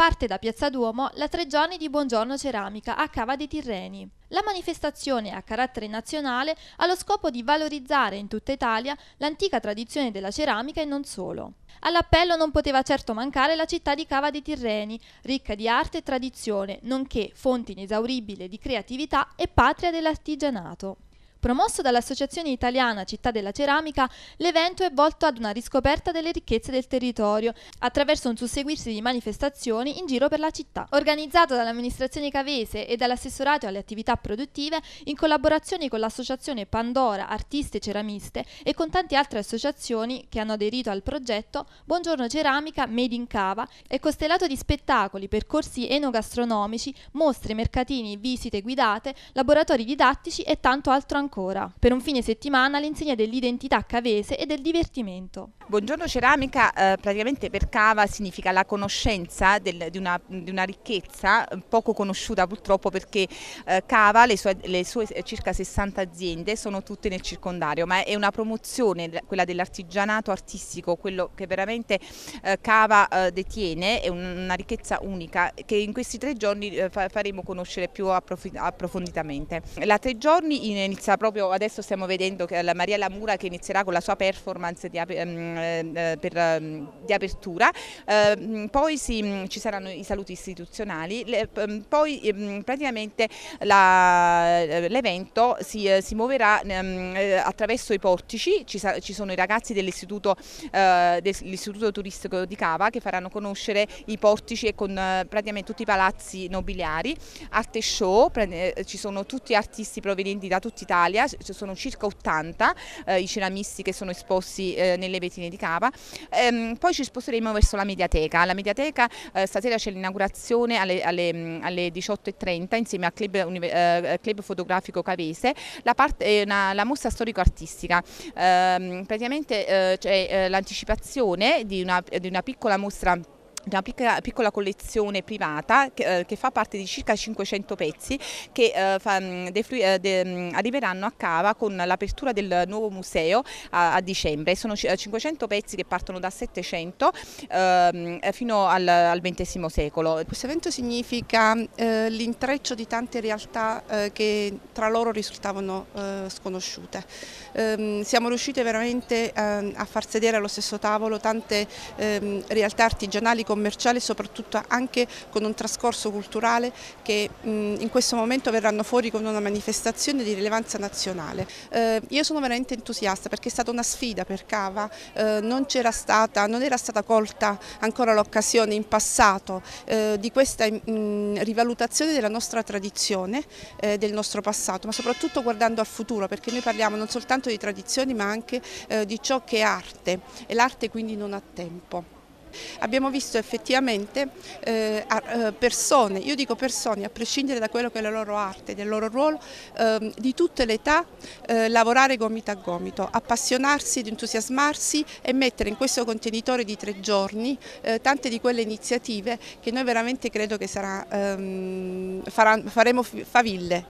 Parte da Piazza Duomo la Tre Giorni di Buongiorno Ceramica a Cava dei Tirreni. La manifestazione a carattere nazionale ha lo scopo di valorizzare in tutta Italia l'antica tradizione della ceramica e non solo. All'appello non poteva certo mancare la città di Cava dei Tirreni, ricca di arte e tradizione, nonché fonte inesauribile di creatività e patria dell'artigianato. Promosso dall'Associazione Italiana Città della Ceramica, l'evento è volto ad una riscoperta delle ricchezze del territorio attraverso un susseguirsi di manifestazioni in giro per la città. Organizzato dall'amministrazione cavese e dall'assessorato alle attività produttive in collaborazione con l'associazione Pandora Artiste Ceramiste e con tante altre associazioni che hanno aderito al progetto Buongiorno Ceramica Made in Cava, è costellato di spettacoli, percorsi enogastronomici, mostre, mercatini, visite guidate, laboratori didattici e tanto altro ancora ancora, per un fine settimana all'insegna dell'identità cavese e del divertimento. Buongiorno Ceramica eh, praticamente per cava significa la conoscenza del, di, una, di, una, ricchezza eh, poco conosciuta purtroppo perché eh, cava le sue, le sue, eh, circa 60 aziende sono tutte nel circondario ma è una promozione quella dell'artigianato artistico quello che veramente eh, cava eh, detiene è un, una ricchezza unica che in questi tre giorni faremo conoscere più approfonditamente. La tre giorni inizia proprio adesso stiamo vedendo la Maria Lamura che inizierà con la sua performance di, ap mm, eh, eh, per, mm, di apertura, eh, mm, poi si, ci saranno i saluti istituzionali, poi praticamente l'evento si, si, muoverà attraverso i portici, ci, ci sono i ragazzi dell'istituto dell turistico di Cava che faranno conoscere i portici e con praticamente tutti i palazzi nobiliari, arte show, ci sono tutti artisti provenienti da tutta Italia, Italia, ci sono circa 80 eh, i ceramisti che sono esposti eh, nelle vetrine di Cava. Ehm, poi ci sposteremo verso la mediateca. La mediateca eh, stasera c'è l'inaugurazione alle, alle, alle 18.30 insieme al club, eh, club, fotografico Cavese, la, parte, eh, una, la mostra storico-artistica. Ehm, praticamente eh, c'è l'anticipazione di, di una piccola mostra una piccola, piccola, collezione privata che, eh, che, fa parte di circa 500 pezzi che eh, fa, mm, deflui, eh, de, mm, arriveranno a Cava con l'apertura del nuovo museo a, a, dicembre. Sono 500 pezzi che partono da 700 ehm, eh, fino al, al, XX secolo. Questo evento significa eh, l'intreccio di tante realtà che tra loro risultavano sconosciute. Ehm, siamo riusciti veramente ehm, a far sedere allo stesso tavolo tante realtà artigianali come commerciali soprattutto anche con un trascorso culturale che in questo momento verranno fuori con una manifestazione di rilevanza nazionale. Eh, io sono veramente entusiasta perché è stata una sfida per Cava, eh, non, era stata, non era stata colta ancora l'occasione in passato eh, di questa rivalutazione della nostra tradizione, del nostro passato, ma soprattutto guardando al futuro perché noi parliamo non soltanto di tradizioni ma anche di ciò che è arte e l'arte quindi non ha tempo. Abbiamo visto effettivamente eh, eh, persone, io dico persone, a prescindere da quello che è la loro arte, del loro ruolo, eh, di tutte le età eh, lavorare gomito a gomito, appassionarsi, entusiasmarsi e mettere in questo contenitore di tre giorni eh, tante di quelle iniziative che noi veramente credo che sarà, ehm, farà, faremo faville.